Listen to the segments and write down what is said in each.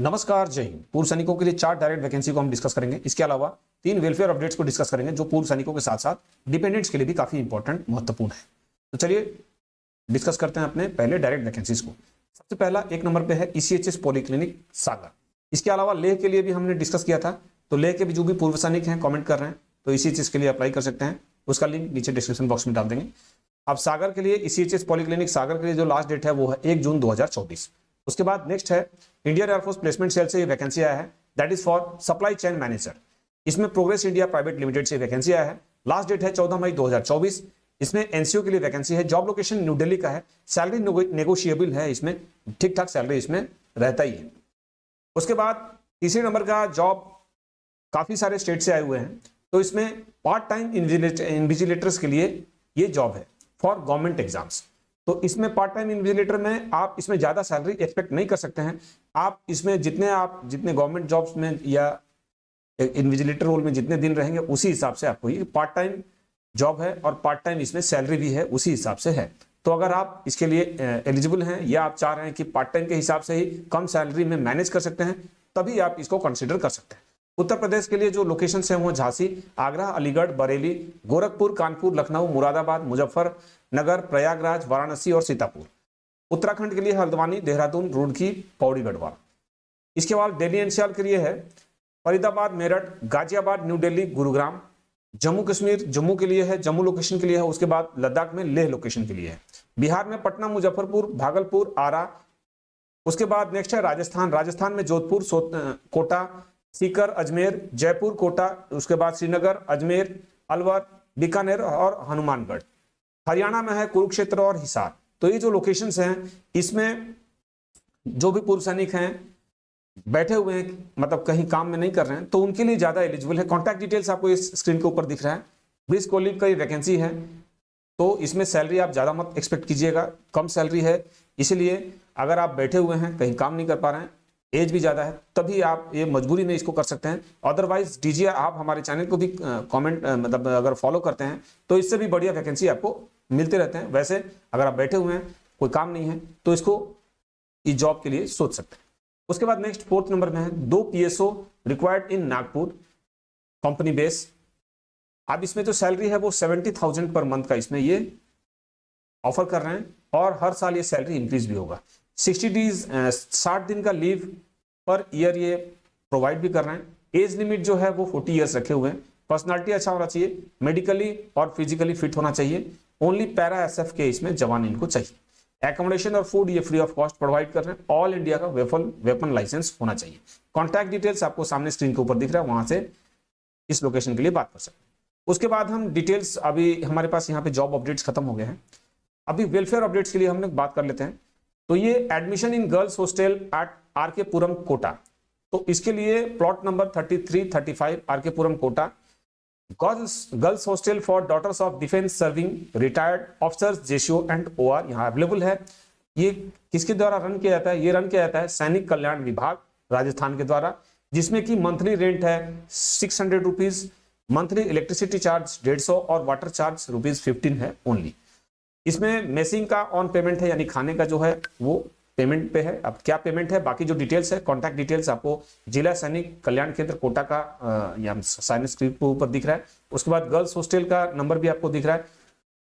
नमस्कार जय हिंद पूर्व सैनिकों के लिए चार डायरेक्ट वैकेंसी को हम डिस्कस करेंगे इसके अलावा तीन वेलफेयर अपडेट्स को डिस्कस करेंगे जो पूर्व सैनिकों के साथ साथ डिपेंडेंट्स के लिए भी काफी इंपॉर्टेंट महत्वपूर्ण है तो चलिए डिस्कस करते हैं अपने पहले डायरेक्ट वैकेंसीज को सबसे पहला एक नंबर पे है ईसीएचएस पॉलीक्लिनिक सागर इसके अलावा लेह के लिए भी हमने डिस्कस किया था तो लेह के भी जो भी पूर्व सैनिक हैं कमेंट कर रहे हैं तो इसी e चीज के लिए अप्लाई कर सकते हैं उसका लिंक नीचे डिस्क्रिप्शन बॉक्स में डाल देंगे अब सागर के लिए इसी चीज पॉलीक्लिनिक सागर के लिए जो लास्ट डेट है वो है एक जून दो उसके बाद नेक्स्ट है इंडियन एयरफोर्स प्लेसमेंट सेल से वैकेंसी आया है that is for supply chain manager इसमें प्रोग्रेस इंडिया प्राइवेट लिमिटेड से वैकेंसी आया है लास्ट डेट है 14 मई 2024 इसमें एनसीओ के लिए वैकेंसी है जॉब लोकेशन न्यू दिल्ली का है सैलरी नेगोशिएबल है इसमें ठीक ठाक सैलरी इसमें रहता ही है उसके बाद तीसरे नंबर का जॉब काफ़ी सारे स्टेट से आए हुए हैं तो इसमें पार्ट टाइम इन्विजिलेटर्स के लिए ये जॉब है फॉर गवर्नमेंट एग्जाम्स तो इसमें पार्ट टाइम इन्विजिलेटर में आप इसमें ज़्यादा सैलरी एक्सपेक्ट नहीं कर सकते हैं आप इसमें जितने आप जितने गवर्नमेंट जॉब्स में या इन्विजिलेटर रोल में जितने दिन रहेंगे उसी हिसाब से आपको ये पार्ट टाइम जॉब है और पार्ट टाइम इसमें सैलरी भी है उसी हिसाब से है तो अगर आप इसके लिए एलिजिबल हैं या आप चाह रहे हैं कि पार्ट टाइम के हिसाब से ही कम सैलरी में मैनेज कर सकते हैं तभी आप इसको कंसिडर कर सकते हैं उत्तर प्रदेश के लिए जो लोकेशन है वो झांसी आगरा अलीगढ़ बरेली गोरखपुर कानपुर लखनऊ मुरादाबाद मुजफ्फर नगर प्रयागराज वाराणसी और सीतापुर उत्तराखंड के लिए हल्द्वानी देहरादून रुड़की पौड़ी गढ़वा इसके बाद दिल्ली एनसीआर के लिए है फरीदाबाद मेरठ गाजियाबाद न्यू दिल्ली गुरुग्राम जम्मू कश्मीर जम्मू के लिए है जम्मू लोकेशन के लिए है उसके बाद लद्दाख में लेह लोकेशन के लिए है बिहार में पटना मुजफ्फरपुर भागलपुर आरा उसके बाद नेक्स्ट है राजस्थान राजस्थान में जोधपुर कोटा सीकर अजमेर जयपुर कोटा उसके बाद श्रीनगर अजमेर अलवर बीकानेर और हनुमानगढ़ हरियाणा में है कुरुक्षेत्र और हिसार तो ये जो लोकेशन हैं इसमें जो भी पूर्व सैनिक हैं बैठे हुए हैं मतलब कहीं काम में नहीं कर रहे हैं तो उनके लिए ज़्यादा एलिजिबल है कॉन्टैक्ट डिटेल्स आपको इस स्क्रीन के ऊपर दिख रहा है ब्रिज कॉलिंग का ये वैकेंसी है तो इसमें सैलरी आप ज़्यादा मत एक्सपेक्ट कीजिएगा कम सैलरी है इसलिए अगर आप बैठे हुए हैं कहीं काम नहीं कर पा रहे हैं एज भी ज़्यादा है तभी आप ये मजबूरी में इसको कर सकते हैं अदरवाइज दीजिए आप हमारे चैनल को भी कमेंट मतलब अगर फॉलो करते हैं तो इससे भी बढ़िया वैकेंसी आपको मिलते रहते हैं वैसे अगर आप बैठे हुए हैं कोई काम नहीं है तो इसको इस जॉब के लिए सोच सकते हैं उसके बाद नेक्स्ट फोर्थ नंबर में है दो PSO required in Nagpur company base अब इसमें जो तो सैलरी है वो सेवेंटी थाउजेंड पर मंथ का इसमें ये ऑफर कर रहे हैं और हर साल ये सैलरी इंक्रीज भी होगा सिक्सटी डेज साठ दिन का लीव पर ईयर ये प्रोवाइड भी कर रहे हैं एज लिमिट जो है वो फोर्टी ईयर्स रखे हुए हैं पर्सनालिटी अच्छा होना चाहिए मेडिकली और फिजिकली फिट होना चाहिए ओनली पैरा एस के इसमें जवान इनको चाहिए एकोमोडेशन और फूड ये फ्री ऑफ कॉस्ट प्रोवाइड कर रहे हैं ऑल इंडिया का वेपन वेपन लाइसेंस होना चाहिए कॉन्टैक्ट डिटेल्स आपको सामने स्क्रीन के ऊपर दिख रहा है वहां से इस लोकेशन के लिए बात कर सकते हैं उसके बाद हम डिटेल्स अभी हमारे पास यहाँ पे जॉब अपडेट्स खत्म हो गए हैं अभी वेलफेयर अपडेट्स के लिए हम लोग बात कर लेते हैं तो ये admission in girls hostel at R K Puram Kota तो इसके लिए plot number 33, 35 R K Puram Kota girls girls hostel for daughters of defence serving retired officers JCO and O R यहाँ अवेलेबल है ये किसके द्वारा रन किया जाता है ये रन किया जाता है सैनिक कल्याण विभाग राजस्थान के द्वारा जिसमें कि मंथली रेंट है six hundred rupees monthly electricity charge डेढ़ सौ और वाटर चार्ज रुपीज फिफ्टीन है ओनली इसमें मेसिंग का ऑन पेमेंट है यानी खाने का जो है वो पेमेंट पे है अब क्या पेमेंट है बाकी जो डिटेल्स है कॉन्टैक्ट डिटेल्स आपको जिला सैनिक कल्याण केंद्र कोटा का साइन स्क्रीन के ऊपर दिख रहा है उसके बाद गर्ल्स हॉस्टल का नंबर भी आपको दिख रहा है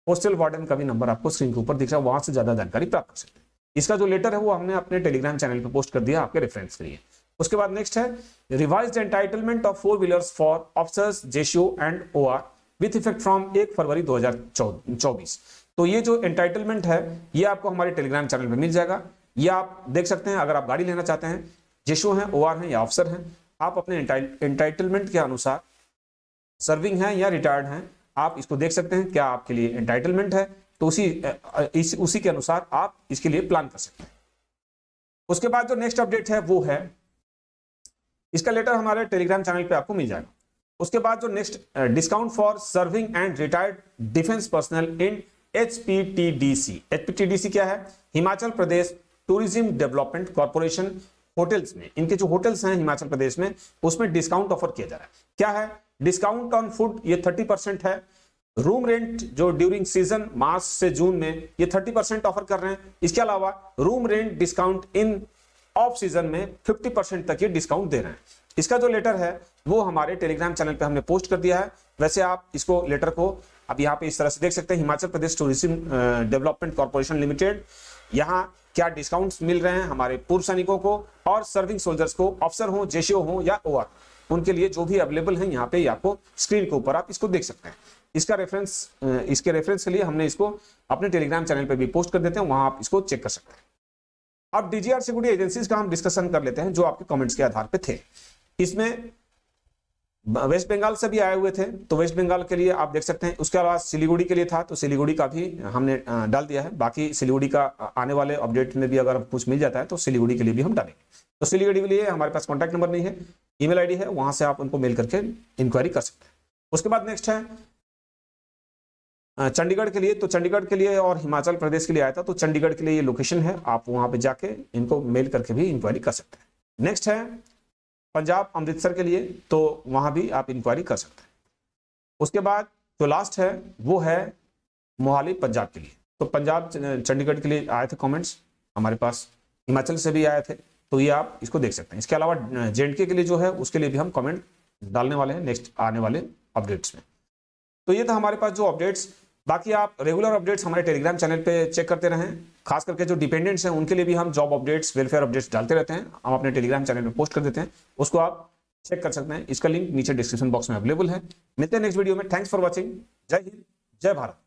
हॉस्टल वार्डन का भी नंबर आपको स्क्रीन के ऊपर दिख रहा है वहां से ज्यादा जानकारी प्राप्त कर सकते हैं इसका जो लेटर है वो हमने अपने टेलीग्राम चैनल पर पोस्ट कर दिया आपके रेफरेंस के लिए उसके बाद नेक्स्ट है revise entitlement of four wheelers for officers जेशियो and O R with effect from एक फरवरी 2024 तो ये जो एंटाइटलमेंट है ये आपको हमारे टेलीग्राम चैनल पर मिल जाएगा ये आप देख सकते हैं अगर आप गाड़ी लेना चाहते हैं जिशो हैं ओ हैं या ऑफिसर हैं आप अपने इंटाइटलमेंट के अनुसार सर्विंग हैं या रिटायर्ड हैं आप इसको देख सकते हैं क्या आपके लिए इंटाइटलमेंट है तो उसी इस, उसी के अनुसार आप इसके लिए प्लान कर सकते हैं उसके बाद जो नेक्स्ट अपडेट है वो है इसका लेटर हमारे टेलीग्राम चैनल पे आपको मिल जाएगा उसके बाद जो next discount for serving and retired defence personnel in H P T D C H P T D C क्या है Himachal Pradesh tourism development corporation hotels में इनके जो होटल्स हैं हिमाचल प्रदेश में उसमें डिस्काउंट ऑफर किया जा रहा है क्या है डिस्काउंट ऑन फूड ये थर्टी परसेंट है रूम रेंट जो ड्यूरिंग सीजन मार्च से जून में ये थर्टी परसेंट ऑफर कर रहे हैं इसके अलावा room rent discount in off season में फिफ्टी परसेंट तक ये डिस्काउंट दे रहे हैं इसका जो लेटर है वो हमारे टेलीग्राम चैनल पे हमने पोस्ट कर दिया है वैसे आप इसको लेटर को आप यहाँ पे इस तरह से देख सकते हैं Himachal Pradesh tourism development corporation limited यहाँ क्या डिस्काउंट्स मिल रहे हैं हमारे पूर्व सैनिकों को और सर्विंग सोल्जर्स को ऑफिसर हो जेशियो हो या ओआर उनके लिए जो भी अवेलेबल है यहाँ पे आपको स्क्रीन के ऊपर आप इसको देख सकते हैं इसका रेफरेंस इसके रेफरेंस के लिए हमने इसको अपने टेलीग्राम चैनल पर भी पोस्ट कर देते हैं वहां आप इसको चेक कर सकते हैं अब डीजीआर सिक्योरिटी एजेंसीज का हम डिस्कशन कर लेते हैं जो आपके कमेंट्स के आधार पर थे इसमें वेस्ट बंगाल से भी आए हुए थे तो वेस्ट बंगाल के लिए आप देख सकते हैं उसके अलावा सिलीगुड़ी के लिए था तो सिलीगुड़ी का भी हमने डाल दिया है बाकी सिलीगुड़ी का आने वाले अपडेट में भी अगर कुछ मिल जाता है तो सिलीगुड़ी के लिए भी हम डालेंगे तो सिलीगुड़ी के लिए हमारे पास कॉन्टैक्ट नंबर नहीं है ई मेल है वहां से आप उनको मेल करके इंक्वायरी कर सकते हैं उसके बाद नेक्स्ट है चंडीगढ़ के लिए तो चंडीगढ़ के लिए और हिमाचल प्रदेश के लिए आया था तो चंडीगढ़ के लिए ये लोकेशन है आप वहां पर जाके इनको मेल करके भी इंक्वायरी कर सकते हैं नेक्स्ट है पंजाब अमृतसर के लिए तो वहाँ भी आप इंक्वायरी कर सकते हैं उसके बाद जो लास्ट है वो है मोहाली पंजाब के लिए तो पंजाब चंडीगढ़ के लिए आए थे कमेंट्स हमारे पास हिमाचल से भी आए थे तो ये आप इसको देख सकते हैं इसके अलावा जे के लिए जो है उसके लिए भी हम कमेंट डालने वाले हैं नेक्स्ट आने वाले अपडेट्स में तो ये था हमारे पास जो अपडेट्स बाकी आप रेगुलर अपडेट्स हमारे टेलीग्राम चैनल पे चेक करते रहें खास करके जो डिपेंडेंट्स हैं उनके लिए भी हम जॉब अपडेट्स वेलफेयर अपडेट्स डालते रहते हैं हम अपने टेलीग्राम चैनल में पोस्ट कर देते हैं उसको आप चेक कर सकते हैं इसका लिंक नीचे डिस्क्रिप्शन बॉक्स में अवेलेबल है मिलते हैं नेक्स्ट वीडियो में थैंक्स फॉर वॉचिंग जय हिंद जय भारत